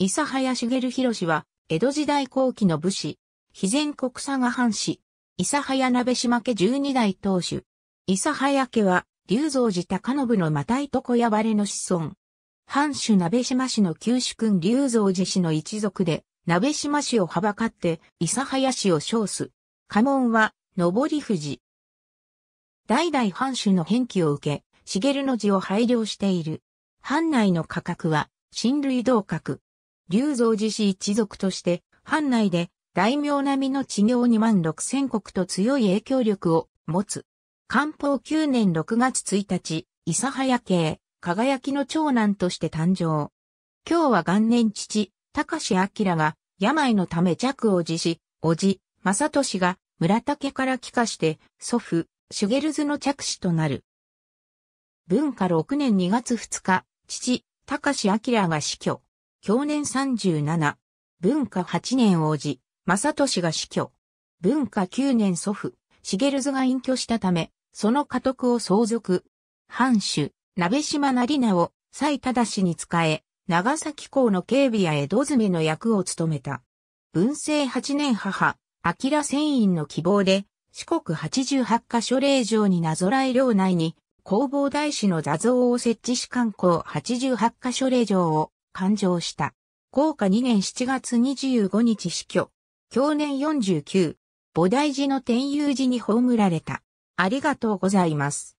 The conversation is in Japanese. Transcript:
諫早茂弘は、江戸時代後期の武士、肥前国佐賀藩士、諫早鍋島家十二代当主。諫早家は、龍造寺高信のまたいと小屋れの子孫。藩主鍋島氏の旧主君龍造寺氏の一族で、鍋島氏をはばかって、諫早氏を称す。家紋は、上り富士。代々藩主の返記を受け、茂の字を拝領している。藩内の価格は、親類同格。龍造寺氏一族として、藩内で大名並みの治療2万6千国と強い影響力を持つ。官報9年6月1日、諫早家、輝きの長男として誕生。今日は元年父、高志明が、病のため弱を辞し、叔父、正俊が、村竹から帰化して、祖父、シュゲルズの着手となる。文化6年2月2日、父、高志明が死去。享年37、文化8年王子、正俊が死去。文化9年祖父、茂津が隠居したため、その家督を相続。藩主、鍋島成名を、蔡忠に仕え、長崎港の警備や江戸詰めの役を務めた。文政8年母、明船員の希望で、四国88カ所令場になぞらえ領内に、工房大師の座像を設置し観光88カ所令場を誕生した。豪華2年7月25日死去。享年49。菩提寺の天遊寺に葬られた。ありがとうございます。